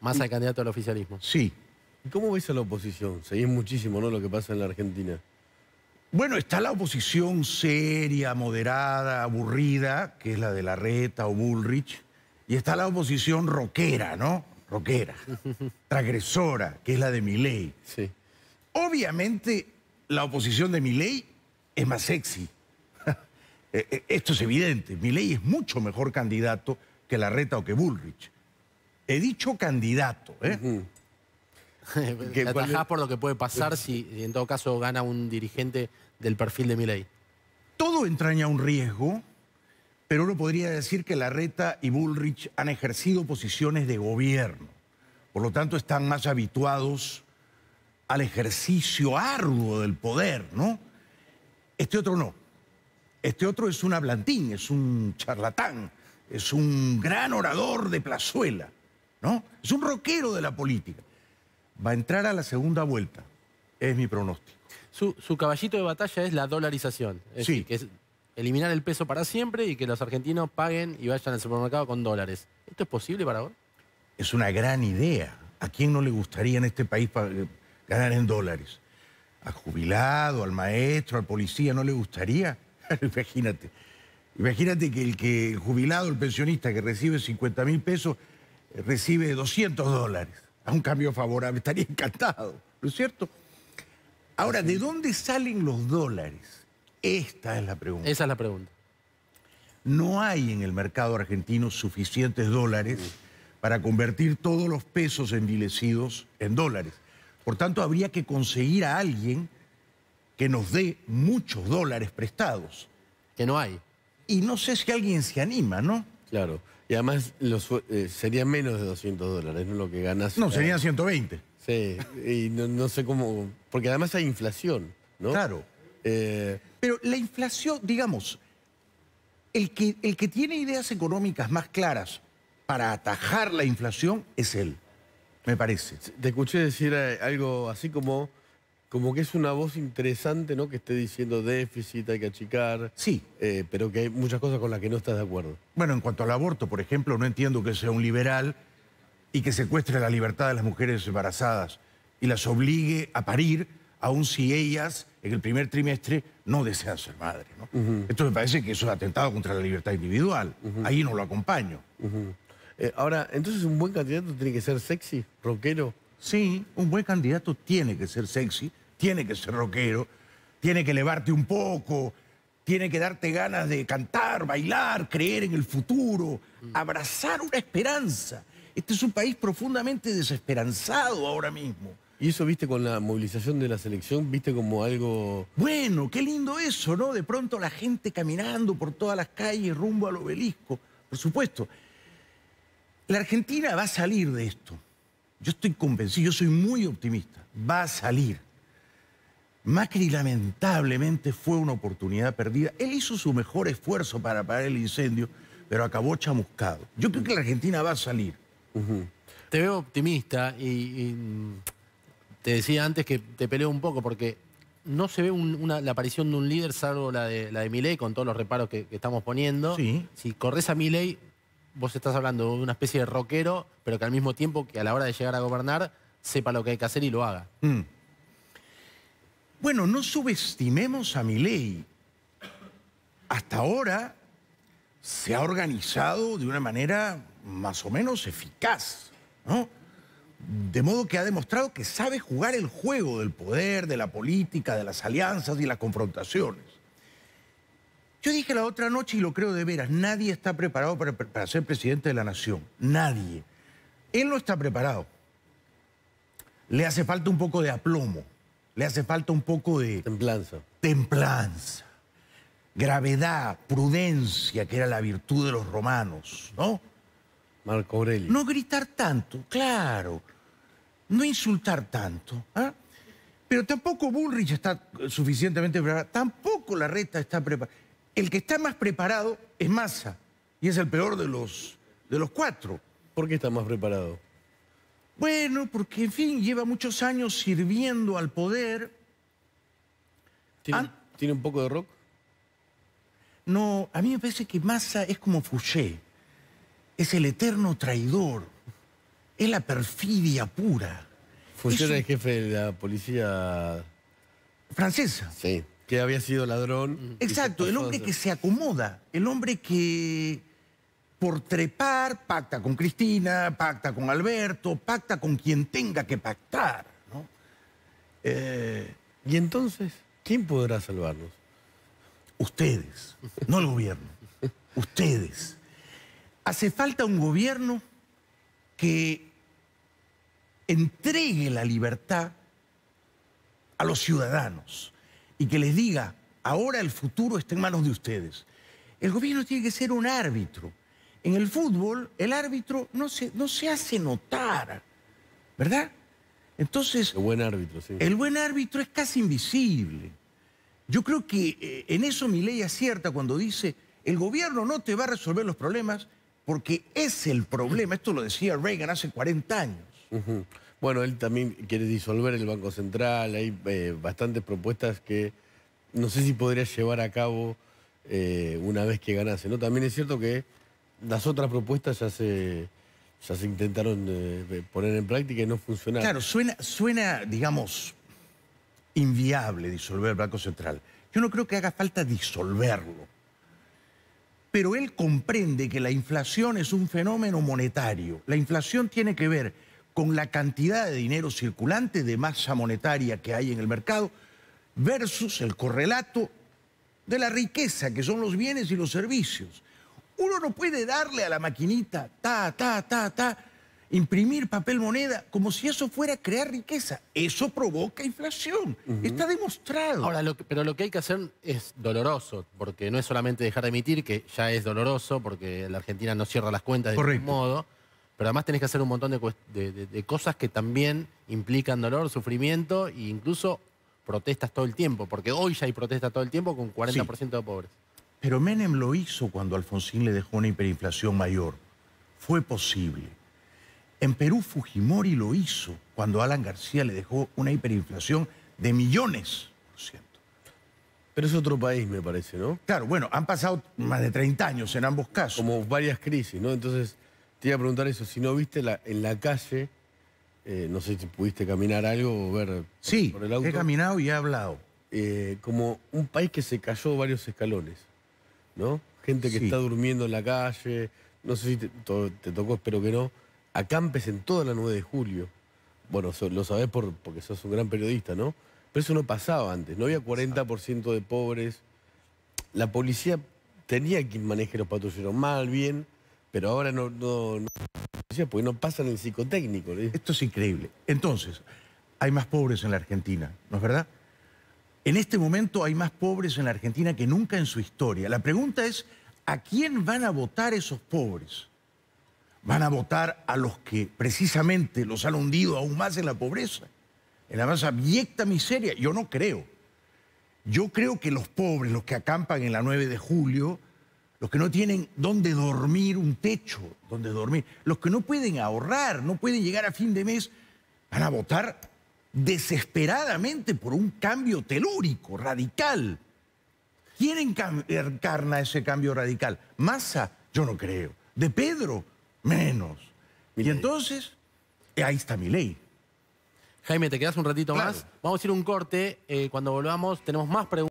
Más al candidato al oficialismo. Sí. ¿Y cómo ves a la oposición? ve muchísimo, ¿no? Lo que pasa en la Argentina. Bueno, está la oposición seria, moderada, aburrida, que es la de la Reta o Bullrich, y está la oposición rockera, ¿no? Rockera, transgresora, que es la de Milei. Sí. Obviamente, la oposición de Milei es más sexy. Eh, eh, esto es evidente. Milei es mucho mejor candidato que la Reta o que Bullrich. He dicho candidato, ¿eh? atajás por lo que puede pasar si, en todo caso gana un dirigente del perfil de Milei. Todo entraña un riesgo, pero uno podría decir que Larreta y Bullrich han ejercido posiciones de gobierno. Por lo tanto, están más habituados al ejercicio arduo del poder, ¿no? Este otro no. Este otro es un hablantín, es un charlatán, es un gran orador de plazuela. ¿no? Es un roquero de la política. Va a entrar a la segunda vuelta, es mi pronóstico. Su, caballito de batalla es la dolarización. Es que es eliminar el peso para siempre y que los argentinos paguen y vayan al supermercado con dólares. ¿Esto es posible para vos? Es una gran idea. ¿A quién no le gustaría en este país eh, ganar en dólares? Al jubilado, al maestro, al policía, ¿no le gustaría? Imagínate. Imagínate que el, que el jubilado, el pensionista que recibe 50 mil pesos, recibe 200 dólares a un cambio favorable. Estaría encantado, ¿no es cierto? Ahora, ¿de dónde salen los dólares? Esta es la pregunta. Esa es la pregunta. No hay en el mercado argentino suficientes dólares para convertir todos los pesos envilecidos en dólares. Por tanto, habría que conseguir a alguien que nos dé muchos dólares prestados. Que no hay. Y no sé si alguien se anima, ¿no? Claro. Y además los, eh, sería menos de 200 dólares, ¿no? Lo que ganas. No, serían 120. Sí, y no, sé cómo... Porque además hay inflación, ¿no? Claro. Eh, Pero la inflación, digamos, el que, el que tiene ideas económicas más claras para atajar la inflación es él, me parece. Te escuché decir eh, algo así como como que es una voz interesante, ¿no? Que esté diciendo déficit, hay que achicar. Sí. Eh, pero que hay muchas cosas con las que no estás de acuerdo. Bueno, en cuanto al aborto, por ejemplo, no entiendo que sea un liberal y que secuestre la libertad de las mujeres embarazadas y las obligue a parir, aun si ellas en el primer trimestre no desean ser madres. Esto me parece que eso es atentado contra la libertad individual. Ahí no lo acompaño. Eh, ahora, entonces, ¿un buen candidato tiene que ser sexy, rockero? Sí, un buen candidato tiene que ser sexy, tiene que ser rockero, tiene que elevarte un poco, tiene que darte ganas de cantar, bailar, creer en el futuro, abrazar una esperanza. Este es un país profundamente desesperanzado ahora mismo. ¿Y eso viste con la movilización de la selección? ¿Viste como algo...? Bueno, qué lindo eso, ¿no? De pronto la gente caminando por todas las calles rumbo al obelisco. Por supuesto. La Argentina va a salir de esto. Yo estoy convencido, yo soy muy optimista. Va a salir. Macri lamentablemente fue una oportunidad perdida. Él hizo su mejor esfuerzo para parar el incendio, pero acabó chamuscado. Yo creo que la Argentina va a salir. Te veo optimista y, mm, te decía antes que te peleo un poco porque no se ve la aparición de un líder salvo la de, la de Milei con todos los reparos que, estamos poniendo. Sí. Si corres a Milei vos estás hablando de una especie de rockero, pero que al mismo tiempo que a la hora de llegar a gobernar sepa lo que hay que hacer y lo haga. Mm. Bueno, no subestimemos a mi ley. Hasta ahora se ha organizado de una manera más o menos eficaz, De modo que ha demostrado que sabe jugar el juego del poder, de la política, de las alianzas y las confrontaciones. Yo dije la otra noche, y lo creo de veras, nadie está preparado para, ser presidente de la nación. Nadie. Él no está preparado. Le hace falta un poco de aplomo. Le hace falta un poco de... Templanza. Templanza. Gravedad, prudencia, que era la virtud de los romanos, ¿no? Marco Aurelio. No gritar tanto, claro. No insultar tanto. ¿ah? Pero tampoco Bullrich está suficientemente preparado. Tampoco la reta está preparada. El que está más preparado es Massa, y es el peor de los, de los cuatro. ¿Por qué está más preparado? Bueno, porque, en fin, lleva muchos años sirviendo al poder. ¿Tiene, ah. un poco de rock? No, a mí me parece que Massa es como Fouché. Es el eterno traidor. Es la perfidia pura. Fouché es el jefe de la policía... ¿Francesa? Sí que había sido ladrón. Exacto, el hombre que se acomoda, el hombre que por trepar pacta con Cristina, pacta con Alberto, pacta con quien tenga que pactar. Eh, y entonces, ¿quién podrá salvarlos? Ustedes, no el gobierno, ustedes. Hace falta un gobierno que entregue la libertad a los ciudadanos y que les diga, ahora el futuro está en manos de ustedes. El gobierno tiene que ser un árbitro. En el fútbol, el árbitro no se, no se hace notar, ¿verdad? Entonces. El buen árbitro, sí. El buen árbitro es casi invisible. Yo creo que eh, en eso mi ley acierta cuando dice: el gobierno no te va a resolver los problemas porque es el problema. Esto lo decía Reagan hace 40 años. Bueno, él también quiere disolver el Banco Central, hay eh, bastantes propuestas que no sé si podría llevar a cabo eh, una vez que ganase. ¿no? También es cierto que las otras propuestas ya se, ya se intentaron eh, poner en práctica y no funcionaron. Claro, suena, suena, digamos, inviable disolver el Banco Central. Yo no creo que haga falta disolverlo. Pero él comprende que la inflación es un fenómeno monetario. La inflación tiene que ver con la cantidad de dinero circulante, de masa monetaria que hay en el mercado, versus el correlato de la riqueza, que son los bienes y los servicios. Uno no puede darle a la maquinita, ta, ta, ta, ta, imprimir papel moneda, como si eso fuera crear riqueza. Eso provoca inflación. Está demostrado. Ahora, pero lo que hay que hacer es doloroso, porque no es solamente dejar de emitir, que ya es doloroso, porque la Argentina no cierra las cuentas de ningún modo pero además tenés que hacer un montón de, cosas que también implican dolor, sufrimiento e incluso protestas todo el tiempo, porque hoy ya hay protestas todo el tiempo con 40% de pobres. Pero Menem lo hizo cuando Alfonsín le dejó una hiperinflación mayor. Fue posible. En Perú Fujimori lo hizo cuando Alan García le dejó una hiperinflación de millones por Pero es otro país, me parece, ¿no? Claro, bueno, han pasado más de 30 años en ambos casos. Como varias crisis, ¿no? Entonces, te iba a preguntar eso, si no viste la, en la calle, eh, no sé si pudiste caminar algo o ver por, sí, el auto. he caminado y he hablado. Eh, como un país que se cayó varios escalones, ¿no? Gente que está durmiendo en la calle, no sé si te, tocó, espero que no, acampes en toda la 9 de julio. Bueno, lo sabés por, porque sos un gran periodista, ¿no? Pero eso no pasaba antes, no había 40% de pobres. La policía tenía quien maneje los patrulleros, mal, bien, pero ahora no, no, no, no pasan el psicotécnico. Esto es increíble. Entonces, hay más pobres en la Argentina, ¿no es verdad? En este momento hay más pobres en la Argentina que nunca en su historia. La pregunta es, ¿a quién van a votar esos pobres? ¿Van a votar a los que precisamente los han hundido aún más en la pobreza? En la más abyecta miseria. Yo no creo. Yo creo que los pobres, los que acampan en la 9 de julio, los que no tienen dónde dormir, un techo donde dormir, los que no pueden ahorrar, no pueden llegar a fin de mes, van a votar desesperadamente por un cambio telúrico, radical. ¿Quién encarna ese cambio radical? Massa, yo no creo. De Pedro, menos. Y entonces, eh, ahí está mi ley. Jaime, ¿te quedas un ratito más? Vamos a ir un corte. Eh, cuando volvamos, tenemos más preguntas.